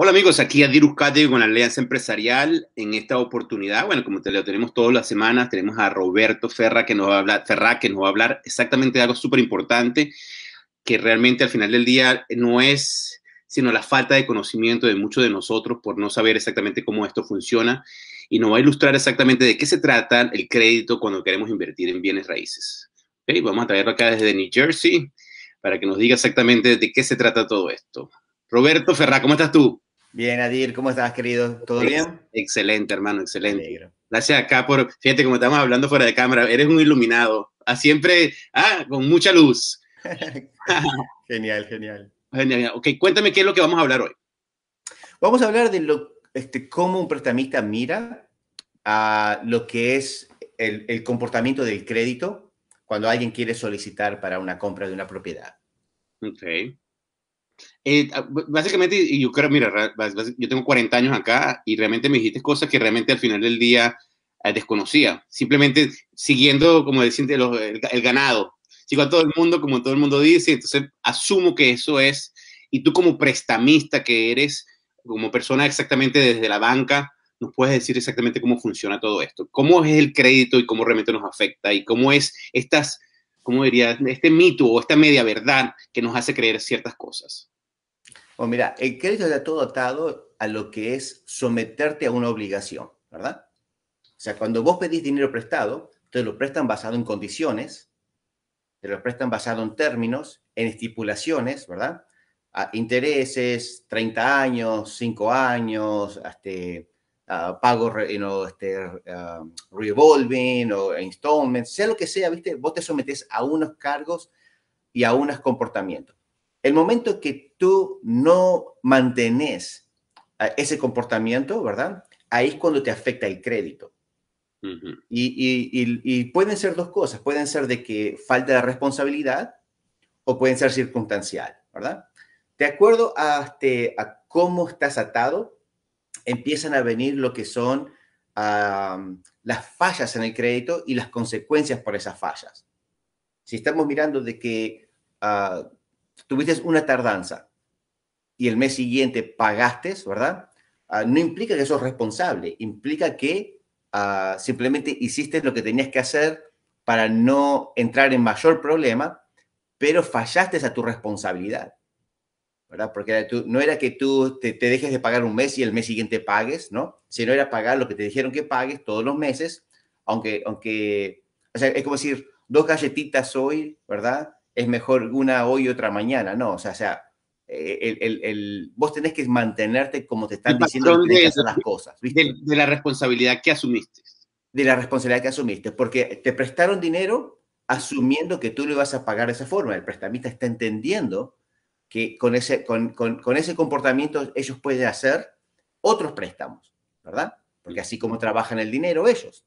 Hola amigos, aquí Adir Uzcate con la Alianza Empresarial. En esta oportunidad, bueno, como te lo tenemos todas las semanas, tenemos a Roberto Ferra que nos va a hablar, que nos va a hablar exactamente de algo súper importante que realmente al final del día no es sino la falta de conocimiento de muchos de nosotros por no saber exactamente cómo esto funciona y nos va a ilustrar exactamente de qué se trata el crédito cuando queremos invertir en bienes raíces. ¿Okay? Vamos a traerlo acá desde New Jersey para que nos diga exactamente de qué se trata todo esto. Roberto Ferra, ¿cómo estás tú? Bien, Adir, ¿cómo estás, querido? ¿Todo bien? Excelente, hermano, excelente. Gracias acá por, fíjate como estamos hablando fuera de cámara, eres un iluminado, a ah, siempre, ah, con mucha luz. genial, genial. Genial, ok, cuéntame qué es lo que vamos a hablar hoy. Vamos a hablar de lo, este, cómo un prestamista mira a lo que es el, el comportamiento del crédito cuando alguien quiere solicitar para una compra de una propiedad. Ok eh, ah, básicamente, yo creo, mira, yo tengo 40 años acá y realmente me dijiste cosas que realmente al final del día eh, desconocía. Simplemente siguiendo, como decían, el, el, ganado. Sigo a todo el mundo, como todo el mundo dice, entonces asumo que eso es. Y tú como prestamista que eres, como persona exactamente desde la banca, nos puedes decir exactamente cómo funciona todo esto. ¿Cómo es el crédito y cómo realmente nos afecta? ¿Y cómo es estas ¿cómo diría? Este mito o esta media verdad que nos hace creer ciertas cosas. Bueno, mira, el crédito está todo atado a lo que es someterte a una obligación, ¿verdad? O sea, cuando vos pedís dinero prestado, te lo prestan basado en condiciones, te lo prestan basado en términos, en estipulaciones, ¿verdad? intereses, 30 años, 5 años, hasta este, pago ah, pagos este, ah, revolving o installments, sea lo que sea, ¿viste? Vos te sometes a unos cargos y a unos comportamientos. El momento que tú no mantenés ah, ese comportamiento, ¿verdad? Ahí es cuando te afecta el crédito. Y, y, pueden ser dos cosas, pueden ser de que falta la responsabilidad o pueden ser circunstancial, ¿verdad? De acuerdo a, este, a cómo estás atado, empiezan a venir lo que son las fallas en el crédito y las consecuencias por esas fallas. Si estamos mirando de que ah, tuviste una tardanza y el mes siguiente pagaste, ¿verdad? Ah, no implica que sos responsable, implica que ah, simplemente hiciste lo que tenías que hacer para no entrar en mayor problema, pero fallaste a tu responsabilidad. ¿verdad? Porque tú, no era que tú te, dejes de pagar un mes y el mes siguiente pagues, ¿no? Sino era pagar lo que te dijeron que pagues todos los meses, aunque, aunque, o sea, es como decir, dos galletitas hoy, ¿verdad? Es mejor una hoy y otra mañana, ¿no? O sea, o sea eh, el, vos tenés que mantenerte como te están diciendo las cosas. ¿viste? De, la responsabilidad que asumiste. De la responsabilidad que asumiste, porque te prestaron dinero asumiendo que tú lo vas a pagar de esa forma. El prestamista está entendiendo que con ese, con, ese comportamiento ellos pueden hacer otros préstamos, ¿verdad? Porque así como trabajan el dinero ellos,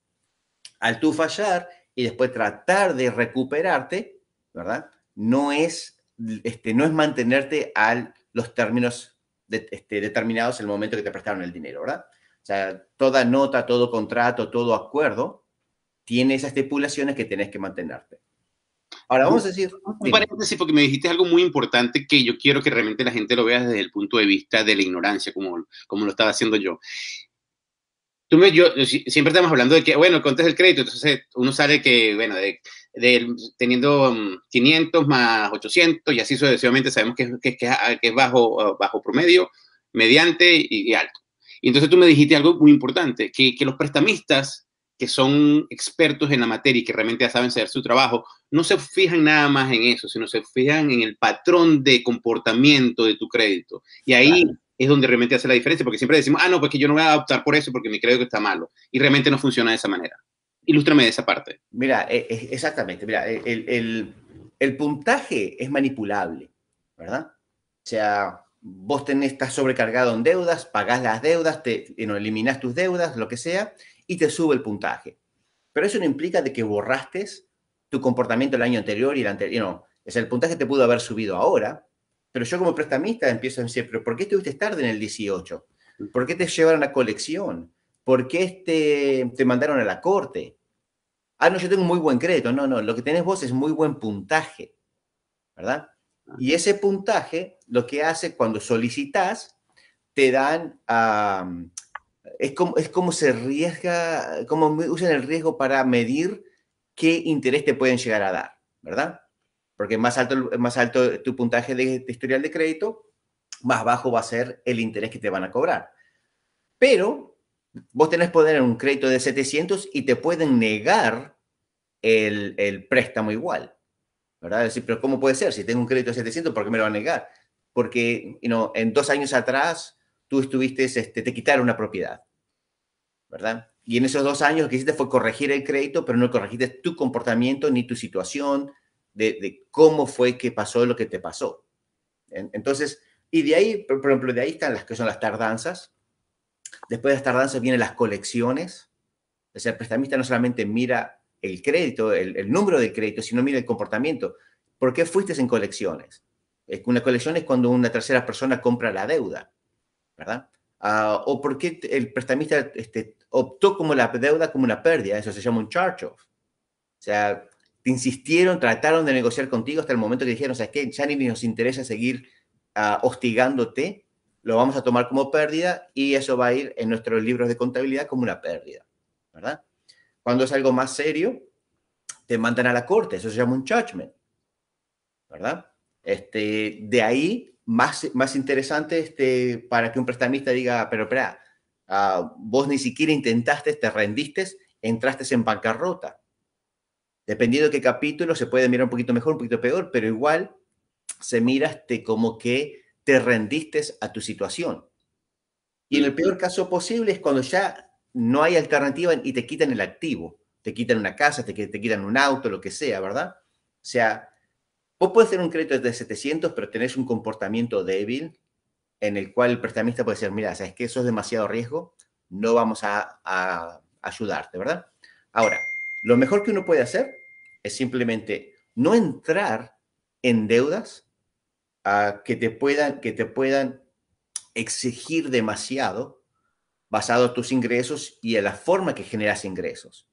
al tú fallar y después tratar de recuperarte, ¿verdad? No es, este, no es mantenerte a los términos este, determinados en el momento que te prestaron el dinero, ¿verdad? O sea, toda nota, todo contrato, todo acuerdo tiene esas estipulaciones que tenés que mantenerte. Ahora vamos a decir... Un paréntesis porque me dijiste algo muy importante que yo quiero que realmente la gente lo vea desde el punto de vista de la ignorancia, como, como lo estaba haciendo yo. Tú me, yo, siempre estamos hablando de que, bueno, el crédito, entonces uno sale que, bueno, de, teniendo 500 mm, más 800 y así sucesivamente sabemos que, que, ah, que es bajo, ah, bajo promedio, mediante y, y alto. Y entonces tú me dijiste algo muy importante, que, que los prestamistas que son expertos en la materia y que realmente ya saben hacer su trabajo, no se fijan nada más en eso, sino se fijan en el patrón de comportamiento de tu crédito. Y ahí es donde realmente hace la diferencia, porque siempre decimos, ah, no, pues que yo no voy a optar por eso porque mi crédito está malo. Y realmente no funciona de esa manera. Ilústrame de esa parte. Mira, e, e, exactamente, mira, e, el, el, puntaje es manipulable, ¿verdad? O sea, vos tenés, estás sobrecargado en deudas, pagás las deudas, te, eh, eliminás tus deudas, lo que sea, y te sube el puntaje. Pero eso no implica de que borraste tu comportamiento el año anterior y el anterior. No, es el puntaje te pudo haber subido ahora, pero yo como prestamista empiezo a decir, pero ¿por qué estuviste tarde en el 18? ¿Por qué te llevaron a colección? ¿Por qué este, te, mandaron a la corte? Ah, no, yo tengo muy buen crédito. No, no, lo que tenés vos es muy buen puntaje, ¿verdad? Y ese puntaje lo que hace cuando solicitas, te dan a es como, es como se riesga, como usan el riesgo para medir qué interés te pueden llegar a dar, ¿verdad? Porque más alto, más alto tu puntaje de, historial de crédito, más bajo va a ser el interés que te van a cobrar. Pero vos tenés poder en un crédito de 700 y te pueden negar el, el préstamo igual, ¿verdad? decir, pero ¿cómo puede ser? Si tengo un crédito de 700, ¿por qué me lo van a negar? Porque you en dos años atrás tú estuviste, este, te quitaron una propiedad, ¿verdad? Y en esos dos años lo que hiciste fue corregir el crédito, pero no corregiste tu comportamiento ni tu situación de, cómo fue que pasó lo que te pasó. Entonces, y de ahí, por ejemplo, de ahí están las que son las tardanzas. Después de las tardanzas vienen las colecciones. O sea, el prestamista no solamente mira el crédito, el, número de crédito, sino mira el comportamiento. ¿Por qué fuiste en colecciones? Una colección es cuando una tercera persona compra la deuda. ¿verdad? Ah, o por qué el prestamista este, optó como la deuda como una pérdida, eso se llama un charge-off. O sea, te insistieron, trataron de negociar contigo hasta el momento que dijeron, o sea, es que ya ni nos interesa seguir ah, hostigándote, lo vamos a tomar como pérdida y eso va a ir en nuestros libros de contabilidad como una pérdida, ¿verdad? Cuando es algo más serio, te mandan a la corte, eso se llama un judgment, ¿verdad? Este, de ahí más, más interesante este, para que un prestamista diga, pero espera, ah, vos ni siquiera intentaste, te rendiste, entraste en bancarrota. Dependiendo de qué capítulo, se puede mirar un poquito mejor, un poquito peor, pero igual se mira este, como que te rendiste a tu situación. Y en el peor caso posible es cuando ya no hay alternativa y te quitan el activo, te quitan una casa, te quitan un auto, lo que sea, ¿verdad? O sea, Vos puedes tener un crédito de 700, pero tenés un comportamiento débil en el cual el prestamista puede decir, mira, sabes que eso es demasiado riesgo, no vamos a, ayudarte, ¿verdad? Ahora, lo mejor que uno puede hacer es simplemente no entrar en deudas ah, que, te puedan, que te puedan exigir demasiado basado en tus ingresos y en la forma que generas ingresos.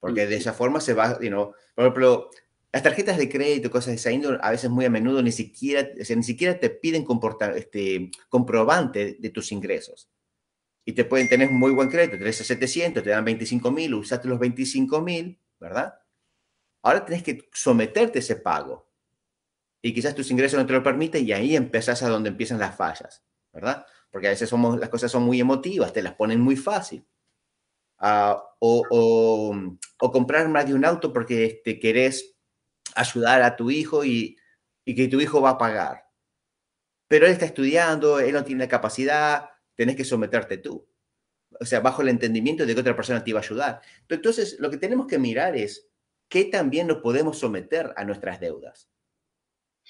Porque de esa forma se va, you por ejemplo, las tarjetas de crédito, cosas de esa índole, a veces muy a menudo ni siquiera, ni siquiera te piden este, comprobante de tus ingresos. Y te pueden tener muy buen crédito, a 700, te dan 25 mil, usaste los 25 mil, ¿verdad? Ahora tienes que someterte ese pago. Y quizás tus ingresos no te lo permiten y ahí empezás a donde empiezan las fallas, ¿verdad? Porque a veces somos, las cosas son muy emotivas, te las ponen muy fácil. Ah, o, comprar más de un auto porque te este, querés ayudar a tu hijo y, que tu hijo va a pagar. Pero él está estudiando, él no tiene la capacidad, tenés que someterte tú. O sea, bajo el entendimiento de que otra persona te iba a ayudar. entonces, lo que tenemos que mirar es qué también nos podemos someter a nuestras deudas.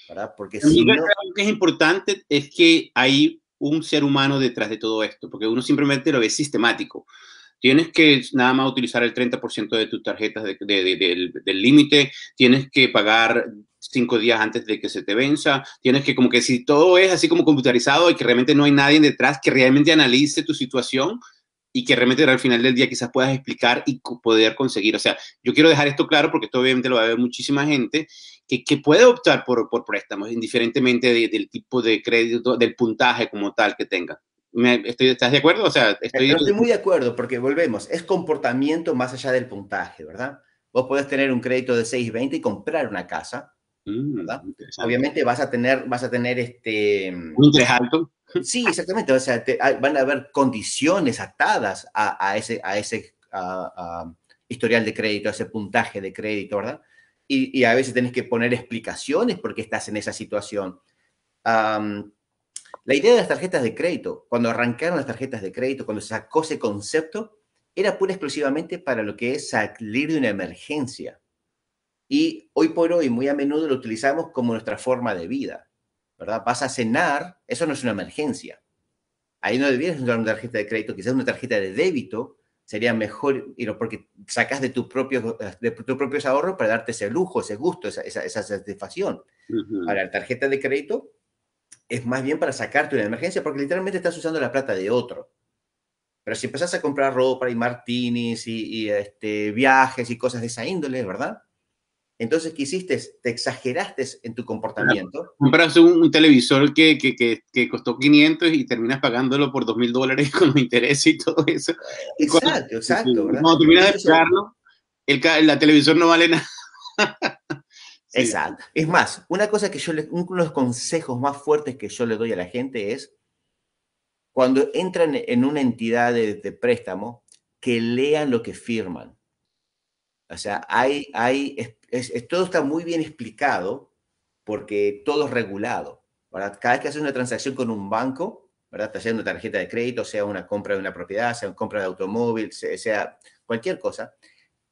¿Verdad? Porque Lo que es importante es que hay un ser humano detrás de todo esto, porque uno simplemente lo ve sistemático tienes que nada más utilizar el 30% de tus tarjetas de, del límite, tienes que pagar cinco días antes de que se te venza, tienes que como que si todo es así como computarizado y que realmente no hay nadie detrás que realmente analice tu situación y que realmente al final del día quizás puedas explicar y poder conseguir. O sea, yo quiero dejar esto claro porque esto obviamente lo va a ver muchísima gente que, que puede optar por, por préstamos, indiferentemente del tipo de crédito, del puntaje como tal que tenga estoy, ¿Estás de acuerdo? O sea, estoy... No estoy muy de acuerdo porque volvemos, es comportamiento más allá del puntaje, ¿verdad? Vos podés tener un crédito de 6,20 y comprar una casa, mm, ¿verdad? Obviamente vas a tener, vas a tener este... Un interés alto. Sí, exactamente. O sea, ah, van a haber condiciones atadas a, a ese, a ese historial de crédito, a ese puntaje de crédito, ¿verdad? Y, a veces tenés que poner explicaciones porque estás en esa situación. La idea de las tarjetas de crédito, cuando arrancaron las tarjetas de crédito, cuando se sacó ese concepto, era pura exclusivamente para lo que es salir de una emergencia. Y hoy por hoy muy a menudo lo utilizamos como nuestra forma de vida, ¿verdad? Vas a cenar, eso no es una emergencia. Ahí no debieras usar una tarjeta de crédito, quizás una tarjeta de débito sería mejor, porque sacas de, tus propios, de tus propios ahorros para darte ese lujo, ese gusto, esa, satisfacción. Para Ahora, la tarjeta de crédito es más bien para sacarte una emergencia, porque literalmente estás usando la plata de otro. Pero si empezás a comprar ropa y martinis y, este, viajes y cosas de esa índole, ¿verdad? Entonces, ¿qué hiciste? Te exageraste en tu comportamiento. Compras un, televisor que, costó 500 y terminas pagándolo por 2.000 dólares con interés y todo eso. Exacto, exacto. Cuando, terminas de pagarlo, el, la televisor no vale nada. Exacto. Es más, una cosa que yo le, uno de los consejos más fuertes que yo le doy a la gente es cuando entran en una entidad de, préstamo, que lean lo que firman. O sea, hay, hay, todo está muy bien explicado porque todo es regulado. Cada vez que haces una transacción con un banco, ¿verdad? sea una tarjeta de crédito, sea una compra de una propiedad, sea una compra de automóvil, sea, sea cualquier cosa,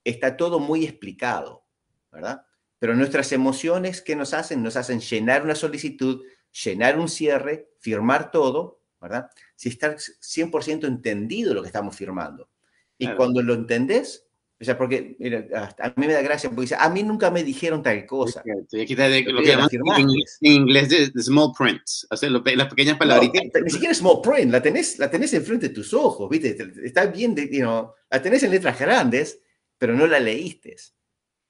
está todo muy explicado. ¿verdad? Pero nuestras emociones, ¿qué nos hacen? Nos hacen llenar una solicitud, llenar un cierre, firmar todo, ¿verdad? Si estar 100% entendido lo que estamos firmando. Y cuando lo entendés, o sea, porque mira, a mí me da gracia, porque dice, a mí nunca me dijeron tal cosa. Sí, aquí de, lo, que en, en inglés de small print, las pequeñas palabritas. Eh, ni siquiera small print, la tenés, la tenés enfrente de tus ojos, ¿viste? Está bien, de, la tenés en letras grandes, pero no la leíste,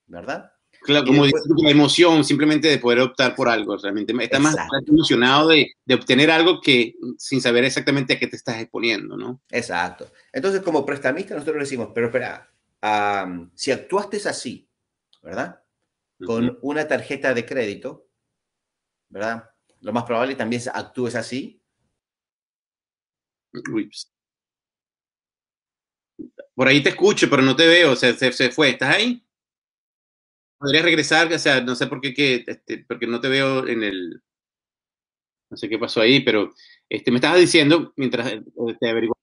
¿verdad? Claro, como la emoción simplemente de poder optar por algo, realmente. está más emocionado de, obtener algo que sin saber exactamente a qué te estás exponiendo, ¿no? Exacto. Entonces, como prestamista, nosotros decimos, pero espera, si actuaste así, ¿verdad? Con una tarjeta de crédito, ¿verdad? Lo más probable también actúes así. Pues. Por ahí te escucho, pero no te veo, se, se fue. ¿Estás ahí? Podrías regresar, o sea, no sé por qué, que, este, porque no te veo en el, no sé qué pasó ahí, pero este, me estabas diciendo, mientras eh, te averiguaba.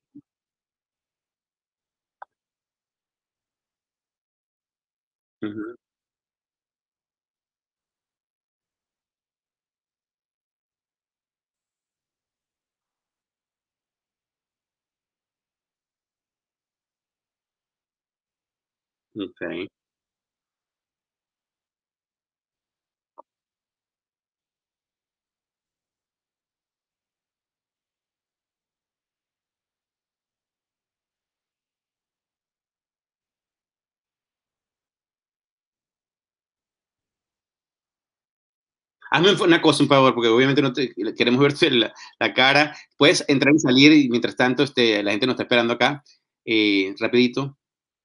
hazme una cosa, un favor, porque obviamente no queremos verte la, cara. Puedes entrar y salir y mientras tanto este, la gente nos está esperando acá, eh, rapidito,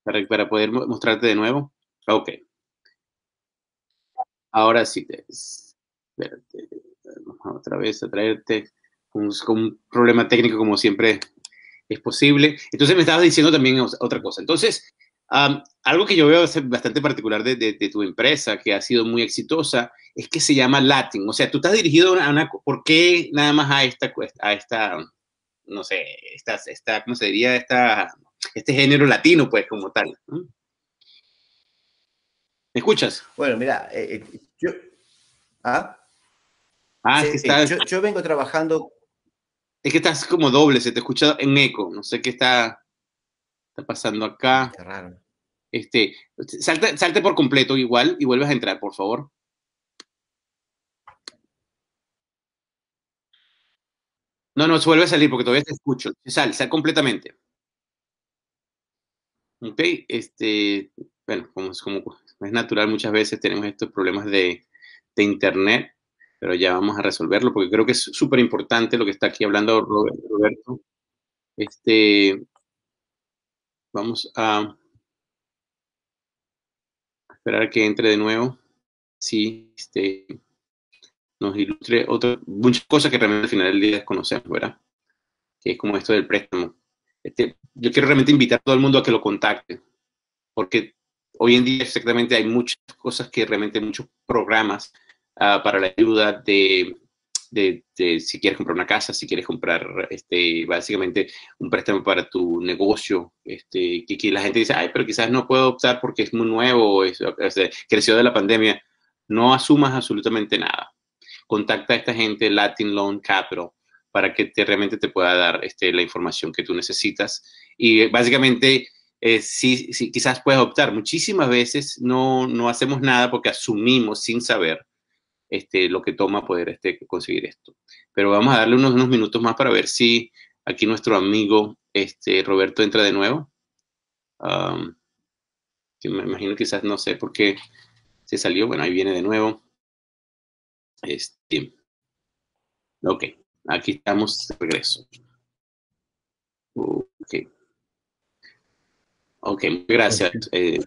para, para, poder mostrarte de nuevo. Ok. Ahora sí, te, vamos otra vez a traerte con un problema técnico como siempre es posible. Entonces me estabas diciendo también otra cosa. Entonces, algo que yo veo bastante particular de, tu empresa, que ha sido muy exitosa, es que se llama Latin. O sea, tú estás dirigido a una, ¿por qué nada más a esta, a esta, no sé, esta ¿cómo se diría? Esta, este género latino, pues, como tal. ¿Me escuchas? Bueno, mira, eh, eh, yo... ¿ah? Ah, que yo, yo vengo trabajando... Es que estás como doble, se te escucha en eco, no sé qué está está pasando acá? Este, salte, salte por completo igual y vuelves a entrar, por favor. No, no, vuelve a salir porque todavía te escucho. Sal, sal completamente. Ok, este, bueno, como es, como es natural, muchas veces tenemos estos problemas de, internet, pero ya vamos a resolverlo porque creo que es súper importante lo que está aquí hablando Roberto. Este, Vamos a esperar que entre de nuevo. Sí, este, nos ilustre otra, muchas cosas que realmente al final del día desconocemos, ¿verdad? Que es como esto del préstamo. Este, yo quiero realmente invitar a todo el mundo a que lo contacte, porque hoy en día exactamente hay muchas cosas que realmente muchos programas ah, para la ayuda de de, si quieres comprar una casa, si quieres comprar este, básicamente un préstamo para tu negocio, este, que, la gente dice, ay, pero quizás no puedo optar porque es muy nuevo, es, creció de la pandemia. No asumas absolutamente nada. Contacta a esta gente, Latin Loan Capital, para que te, realmente te pueda dar este, la información que tú necesitas. Y básicamente, eh, sí, quizás puedes optar. Muchísimas veces no, no hacemos nada porque asumimos sin saber este, lo que toma poder este, conseguir esto. Pero vamos a darle unos, minutos más para ver si aquí nuestro amigo este, Roberto entra de nuevo. me imagino quizás no sé por qué se salió. Bueno, ahí viene de nuevo. Este, ok, aquí estamos de regreso. Ok. Ok, gracias. Eh,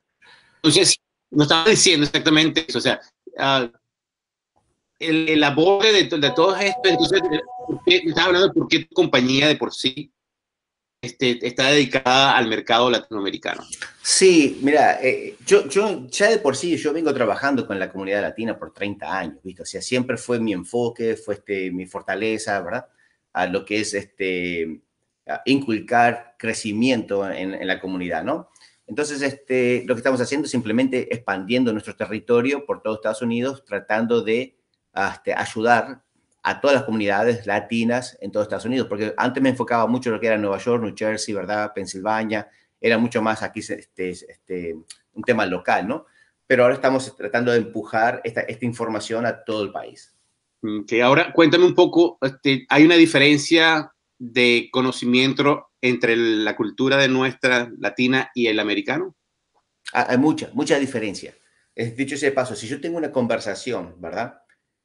entonces, nos estaba diciendo exactamente eso. O sea, ah, el, aborde de, de todo esto, entonces, eh, estás hablando por qué tu compañía de por sí este, está dedicada al mercado latinoamericano. Sí, mira, eh, yo, yo ya de por sí, yo vengo trabajando con la comunidad latina por 30 años, ¿viste? O sea, siempre fue mi enfoque, fue este, mi fortaleza, ¿verdad? A lo que es este, inculcar crecimiento en, la comunidad, ¿no? Entonces, este, lo que estamos haciendo es simplemente expandiendo nuestro territorio por todo Estados Unidos, tratando de este, ayudar a todas las comunidades latinas en todo Estados Unidos, porque antes me enfocaba mucho en lo que era Nueva York, New Jersey, ¿verdad? Pensilvania, era mucho más aquí este, este, un tema local, ¿no? Pero ahora estamos tratando de empujar esta, esta información a todo el país. Que ahora cuéntame un poco, este, ¿hay una diferencia de conocimiento entre la cultura de nuestra latina y el americano? Hay mucha, mucha diferencia. Dicho ese paso, si yo tengo una conversación, ¿verdad?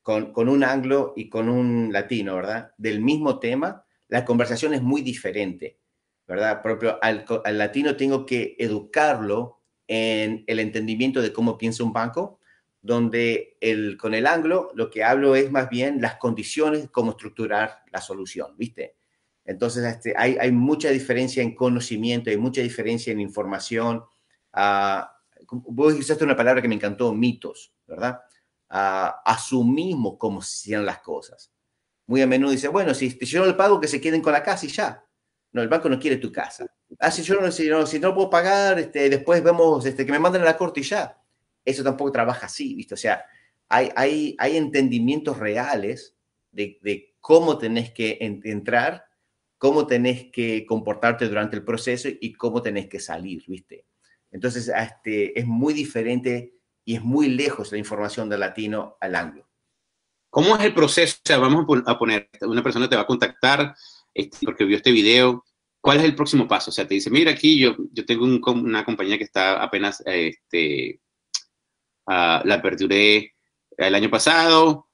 con, un anglo y con un latino, ¿verdad? Del mismo tema, la conversación es muy diferente, ¿verdad? Propio al, latino tengo que educarlo en el entendimiento de cómo piensa un banco, donde el, con el anglo lo que hablo es más bien las condiciones, cómo estructurar la solución, ¿viste? Entonces este, hay, mucha diferencia en conocimiento, hay mucha diferencia en información. Ah, vos usaste una palabra que me encantó, mitos, ¿verdad? asumimos cómo se hicieron las cosas. Muy a menudo dice, bueno, si yo no le pago, que se queden con la casa y ya. No, el banco no quiere tu casa. Ah, si yo no, si no, puedo pagar, este, después vemos este, que me mandan a la corte y ya. Eso tampoco trabaja así, ¿viste? O sea, hay, hay, hay entendimientos reales de, cómo tenés que entrar, cómo tenés que comportarte durante el proceso y cómo tenés que salir, ¿viste? Entonces, este, es muy diferente y es muy lejos la información del latino al anglo. ¿Cómo es el proceso? O sea, vamos a poner, una persona te va a contactar este, porque vio este video. ¿Cuál es el próximo paso? O sea, te dice, mira aquí, yo, yo tengo una compañía que está apenas, este, ah, la aperturé el año pasado.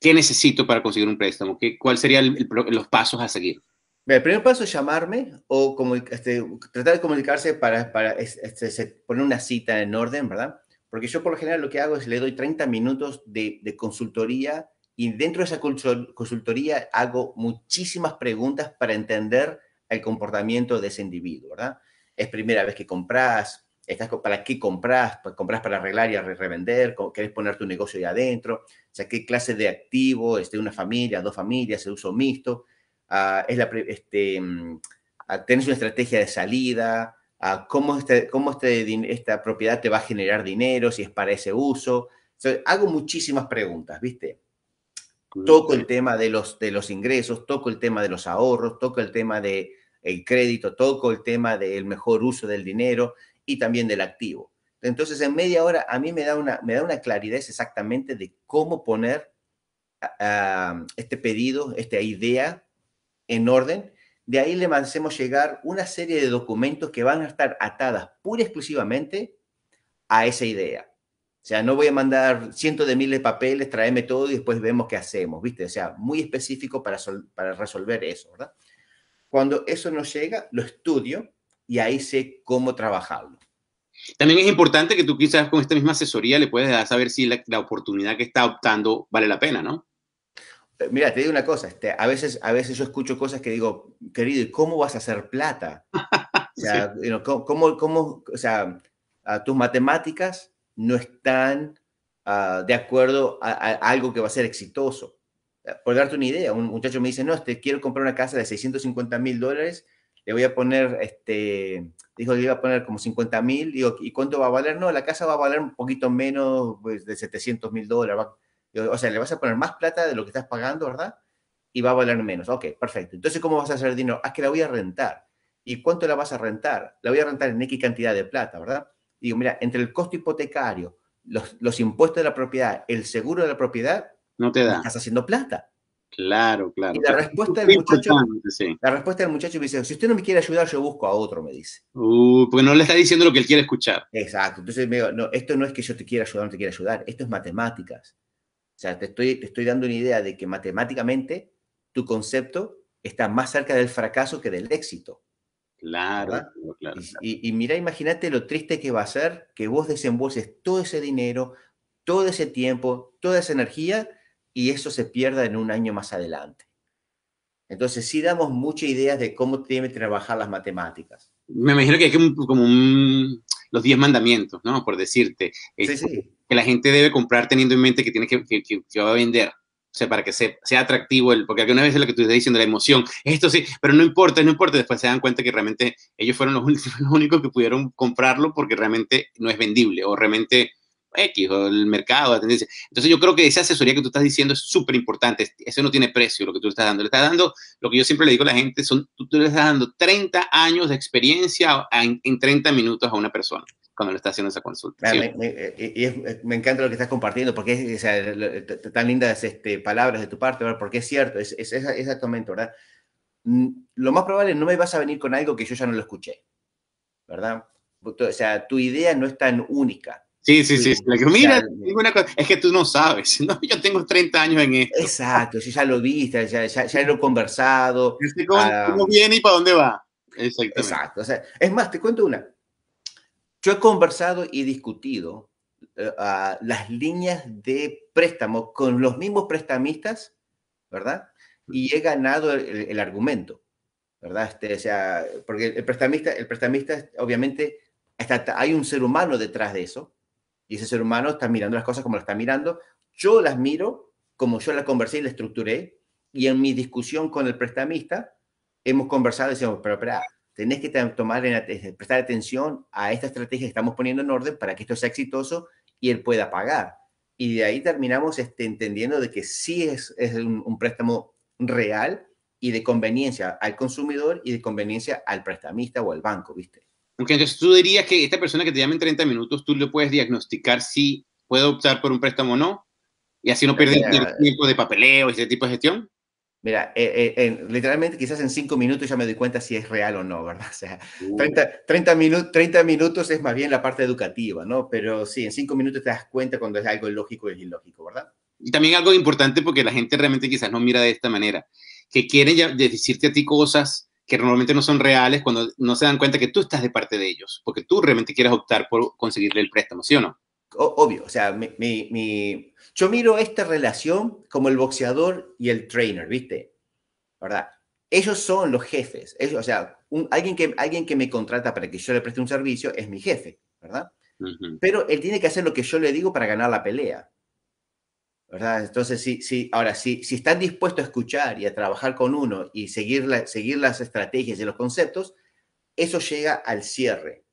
¿Qué necesito para conseguir un préstamo? ¿Qué, ¿Cuál serían los pasos a seguir? el primer paso es llamarme o este, tratar de comunicarse para, poner una cita en orden, ¿verdad? Porque yo por lo general lo que hago es le doy 30 minutos de, consultoría y dentro de esa consultoría hago muchísimas preguntas para entender el comportamiento de ese individuo, ¿verdad? Es primera vez que compras, estás, ¿para qué compras? Pues, ¿Compras para arreglar y revender? ¿Querés poner tu negocio ahí adentro? ¿qué clase de activo? de este, ¿Una familia, dos familias, el uso mixto? Uh, es la, este, mm, ah, una estrategia de salida? cómo, este, este esta propiedad te va a generar dinero, si es para ese uso. hago muchísimas preguntas, ¿viste? Toco el tema de los, de los ingresos, toco el tema de los ahorros, toco el tema del crédito, toco el tema del mejor uso del dinero y también del activo. Entonces, en media hora a mí me da una, me da una claridad exactamente de cómo poner este pedido, esta idea en orden de ahí le hacemos llegar una serie de documentos que van a estar atadas pura y exclusivamente a esa idea. O sea, no voy a mandar cientos de miles de papeles, tráeme todo y después vemos qué hacemos, ¿viste? O sea, muy específico para, para resolver eso, ¿verdad? Cuando eso nos llega, lo estudio y ahí sé cómo trabajarlo. También es importante que tú quizás con esta misma asesoría le puedas dar saber si la oportunidad que está optando vale la pena, ¿no? Eh, mira, te digo una cosa, este, a, veces, a veces yo escucho cosas que digo, querido, ¿y cómo vas a hacer plata? O sea, ¿cómo, o sea tus matemáticas no están ah, de acuerdo a, algo que va a ser exitoso. Eh, por darte una idea, un muchacho me dice, no, este, quiero comprar una casa de 650 mil dólares, le voy a poner, este, dijo le iba a poner como 50 mil, digo, ¿y cuánto va a valer? No, la casa va a valer un poquito menos pues, de 700 mil dólares. O sea, le vas a poner más plata de lo que estás pagando, ¿verdad? Y va a valer menos. Ok, perfecto. Entonces, ¿cómo vas a hacer dinero? Ah, que la voy a rentar. ¿Y cuánto la vas a rentar? La voy a rentar en X cantidad de plata, ¿verdad? Digo, mira, entre el costo hipotecario, los, impuestos de la propiedad, el seguro de la propiedad, no te da. Estás haciendo plata. Claro, claro. Y la respuesta del muchacho, la respuesta del muchacho me dice, si usted no me quiere ayudar, yo busco a otro, me dice. Uh, porque no le está diciendo lo que él quiere escuchar. Exacto. Entonces me no, esto no es que yo te quiera ayudar o no te quiera ayudar, esto es matemáticas. O sea, te estoy, te estoy dando una idea de que matemáticamente tu concepto está más cerca del fracaso que del éxito. Claro, claro, Y, mira, imagínate lo triste que va a ser que vos desembolses todo ese dinero, todo ese tiempo, toda esa energía y eso se pierda en un año más adelante. Entonces, sí damos muchas ideas de cómo tiene que trabajar las matemáticas me imagino que hay como los diez mandamientos, ¿no? Por decirte. Este, que la gente debe comprar teniendo en mente que tiene que, va a vender. O sea, para que sea, atractivo, el, porque alguna vez es lo que tú estás diciendo, la emoción, esto sí, pero no importa, no importa, después se dan cuenta que realmente ellos fueron los, los únicos que pudieron comprarlo porque realmente no es vendible o realmente X o el mercado, la tendencia. Entonces yo creo que esa asesoría que tú estás diciendo es súper importante. Eso no tiene precio lo que tú le estás dando. Le estás dando, lo que yo siempre le digo a la gente, son, tú, le estás dando 30 años de experiencia en, 30 minutos a una persona cuando le estás haciendo esa consulta. Me, y me, encanta lo que estás compartiendo, porque es tan lindas este, palabras de tu parte, porque es cierto, es, es, exactamente, ¿verdad? Mm, lo más probable no me vas a venir con algo que yo ya no lo escuché, ¿verdad? O sea, tu idea no es tan única. Sí, sí, sí. mira, cosa. es que tú no sabes, ¿no? Yo tengo 30 años en esto. Exacto, sí, ya lo viste, ya, ya, lo he conversado. Ah, cómo, viene y para dónde va. Exacto. O sea, es más, te cuento una. Yo he conversado y discutido eh, las líneas de préstamo con los mismos prestamistas, ¿verdad? Y he ganado el, argumento, ¿verdad? Este, o sea, porque el prestamista, el prestamista obviamente, hay un ser humano detrás de eso, y ese ser humano está mirando las cosas como las está mirando. Yo las miro como yo las conversé y las estructuré. Y en mi discusión con el prestamista, hemos conversado y decimos, pero espera, tenés que tomar en, prestar atención a esta estrategia que estamos poniendo en orden para que esto sea exitoso y él pueda pagar. Y de ahí terminamos este, entendiendo de que sí es, es un préstamo real y de conveniencia al consumidor y de conveniencia al prestamista o al banco, ¿viste? entonces tú dirías que esta persona que te llama en 30 minutos, tú le puedes diagnosticar si puede optar por un préstamo o no, y así no perder el tiempo de papeleo y ese tipo de gestión. Mira, eh, eh, literalmente quizás en 5 minutos ya me doy cuenta si es real o no, ¿verdad? O sea, 30, 30, 30, minutos es más bien la parte educativa, ¿no? Pero sí, en 5 minutos te das cuenta cuando es algo lógico y ilógico, ¿verdad? Y también algo importante porque la gente realmente quizás no mira de esta manera, que quieren decirte a ti cosas que normalmente no son reales cuando no se dan cuenta que tú estás de parte de ellos, porque tú realmente quieres optar por conseguirle el préstamo, ¿sí o no? obvio, o sea, mi, mi, yo miro esta relación como el boxeador y el trainer, ¿viste? ¿Verdad? Ellos son los jefes, o sea, alguien, que, alguien que me contrata para que yo le preste un servicio es mi jefe, ¿verdad? Pero él tiene que hacer lo que yo le digo para ganar la pelea. ¿verdad? Entonces, sí, sí, ahora, sí, si están dispuestos a escuchar y a trabajar con uno y seguir, seguir las estrategias y los conceptos, eso llega al cierre,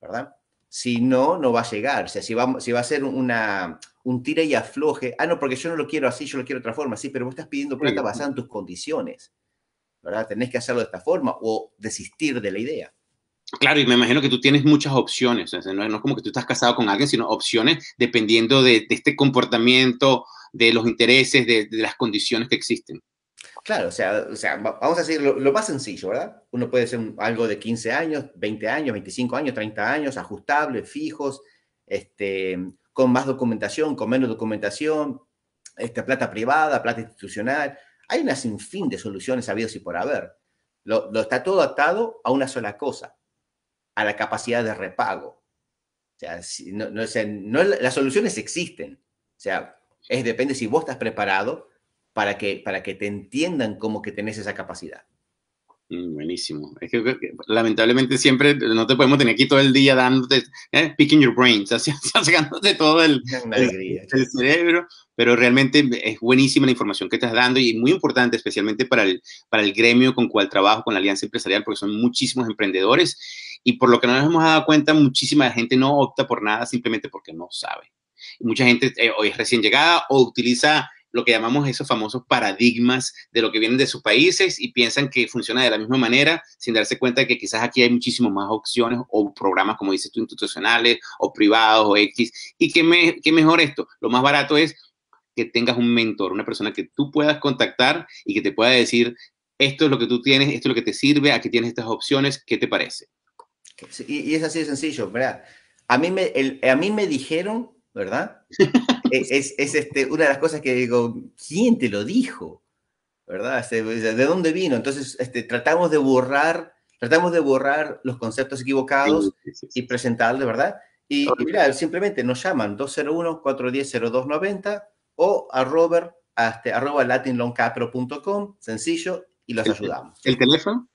¿verdad? Si no, no va a llegar. O sea, si va, si va a ser una, un tira y afloje, ah, no, porque yo no lo quiero así, yo lo quiero de otra forma, sí, pero vos estás pidiendo plata basada en tus condiciones, ¿verdad? Tenés que hacerlo de esta forma o desistir de la idea. Claro, y me imagino que tú tienes muchas opciones, no, es como que tú estás casado con alguien, sino opciones dependiendo de, este comportamiento, de los intereses, de, las condiciones que existen. Claro, o sea, vamos a decir lo, más sencillo, ¿verdad? Uno puede ser algo de 15 años, 20 años, 25 años, 30 años, ajustable fijos, este, con más documentación, con menos documentación, este, plata privada, plata institucional. Hay una sinfín de soluciones habidas y por haber. Lo, lo está todo atado a una sola cosa, a la capacidad de repago. O sea, las soluciones existen. O sea, es, depende si vos estás preparado para que, para que te entiendan cómo que tenés esa capacidad. Mm, buenísimo. Es que, lamentablemente siempre no te podemos tener aquí todo el día dándote, ¿eh? picking your brains, sacándote todo el, cerebro, pero realmente es buenísima la información que estás dando y muy importante, especialmente para el, para el gremio con cual trabajo, con la Alianza Empresarial, porque son muchísimos emprendedores y por lo que nos hemos dado cuenta, muchísima gente no opta por nada simplemente porque no sabe. mucha gente eh, hoy es recién llegada o utiliza lo que llamamos esos famosos paradigmas de lo que vienen de sus países y piensan que funciona de la misma manera sin darse cuenta de que quizás aquí hay muchísimas más opciones o programas, como dices tú, institucionales o privados o X. ¿Y qué, me, qué mejor esto? Lo más barato es que tengas un mentor, una persona que tú puedas contactar y que te pueda decir, esto es lo que tú tienes, esto es lo que te sirve, aquí tienes estas opciones, ¿qué te parece? Y, es así de sencillo, ¿verdad? A mí me, a mí me dijeron, ¿verdad? Eh, es, este, una de las cosas que digo, ¿quién te lo dijo? ¿Verdad? ¿De dónde vino? Entonces, este, tratamos de borrar, tratamos de borrar los conceptos equivocados y y presentarles, ¿verdad? Y, mira, simplemente nos llaman 201-410-0290 o a este, arroba latinlongcapro.com, sencillo, y los ayudamos. ¿El teléfono?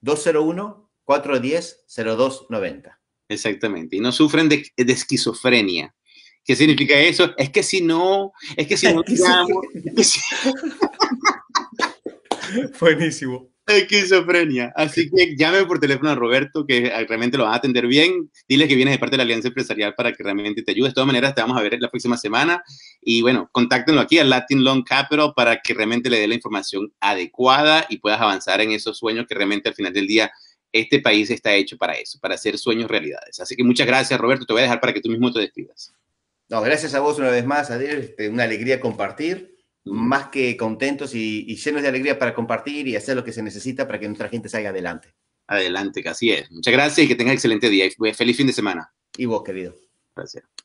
201-410-0290. Exactamente. Y no sufren de esquizofrenia. ¿Qué significa eso? Es que si no, es que si no Buenísimo. Esquizofrenia. Así que llame por teléfono a Roberto, que realmente lo va a atender bien. Dile que vienes de parte de la Alianza Empresarial para que realmente te ayude. De todas maneras, te vamos a ver la próxima semana. Y bueno, contáctenlo aquí a Latin Long Capital para que realmente le dé la información adecuada y puedas avanzar en esos sueños que realmente al final del día este país está hecho para eso, para hacer sueños realidades. Así que muchas gracias, Roberto. Te voy a dejar para que tú mismo te despidas gracias a vos una vez más, Adel. Este, una alegría compartir, más que contentos y, llenos de alegría para compartir y hacer lo que se necesita para que nuestra gente salga adelante. Adelante, que así es. Muchas gracias y que tenga excelente día. Feliz fin de semana. Y vos, querido. Gracias.